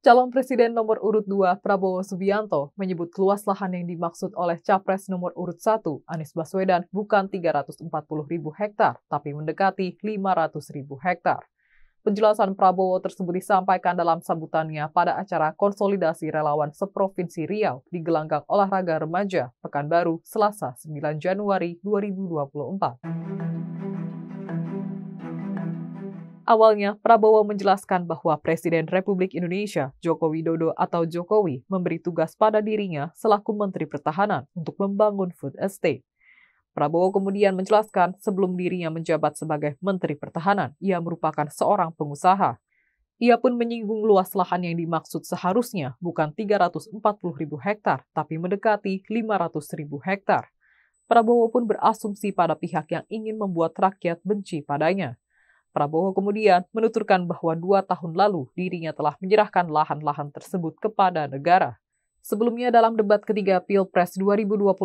Calon Presiden nomor urut 2 Prabowo Subianto menyebut luas lahan yang dimaksud oleh Capres nomor urut 1 Anies Baswedan bukan 340 ribu hektar, tapi mendekati 500 ribu hektar. Penjelasan Prabowo tersebut disampaikan dalam sambutannya pada acara konsolidasi relawan seprovinsi Riau di gelanggang olahraga remaja Pekanbaru, Selasa 9 Januari 2024. Awalnya, Prabowo menjelaskan bahwa Presiden Republik Indonesia Joko Widodo atau Jokowi memberi tugas pada dirinya selaku Menteri Pertahanan untuk membangun food estate. Prabowo kemudian menjelaskan sebelum dirinya menjabat sebagai Menteri Pertahanan, ia merupakan seorang pengusaha. Ia pun menyinggung luas lahan yang dimaksud seharusnya bukan 340 ribu hektar, tapi mendekati 500 ribu hektar. Prabowo pun berasumsi pada pihak yang ingin membuat rakyat benci padanya. Prabowo kemudian menuturkan bahwa dua tahun lalu dirinya telah menyerahkan lahan-lahan tersebut kepada negara. Sebelumnya dalam debat ketiga Pilpres 2024,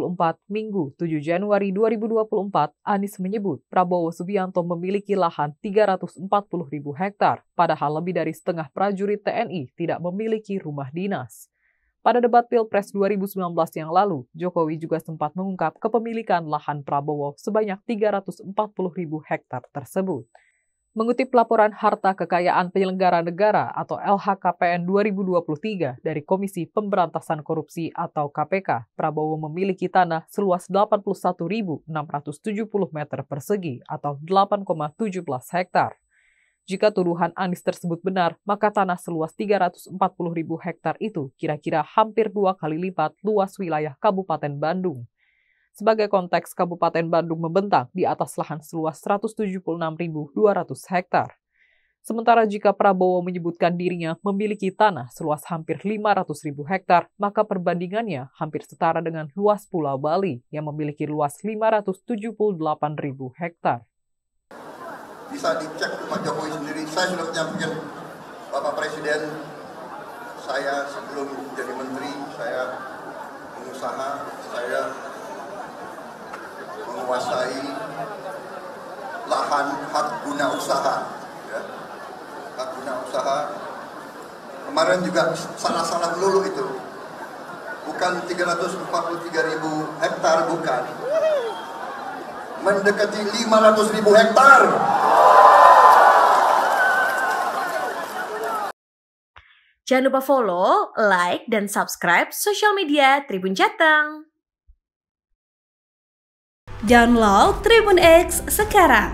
Minggu 7 Januari 2024, Anies menyebut Prabowo Subianto memiliki lahan 340 ribu hektar, padahal lebih dari setengah prajurit TNI tidak memiliki rumah dinas. Pada debat Pilpres 2019 yang lalu, Jokowi juga sempat mengungkap kepemilikan lahan Prabowo sebanyak 340 ribu hektar tersebut mengutip laporan Harta Kekayaan Penyelenggara Negara atau LHKPN 2023 dari Komisi Pemberantasan Korupsi atau KPK, Prabowo memiliki tanah seluas 81.670 meter persegi atau 8,17 hektar. Jika tuduhan Anies tersebut benar, maka tanah seluas 340.000 hektar itu kira-kira hampir dua kali lipat luas wilayah Kabupaten Bandung. Sebagai konteks, Kabupaten Bandung membentang di atas lahan seluas 176.200 hektar. Sementara jika Prabowo menyebutkan dirinya memiliki tanah seluas hampir 500.000 hektar, maka perbandingannya hampir setara dengan luas Pulau Bali yang memiliki luas 578.000 hektar. Bisa dicek Pak Jokowi sendiri. Saya sudah menyampaikan Bapak Presiden, saya sebelum jadi menteri, saya pengusaha, saya guna usaha ya. hak guna usaha kemarin juga salah-salah melulu itu bukan 343 ribu hektar bukan mendekati 500 ribu hektar Jangan lupa follow, like, dan subscribe sosial media Tribun Jateng. Download Tribun X sekarang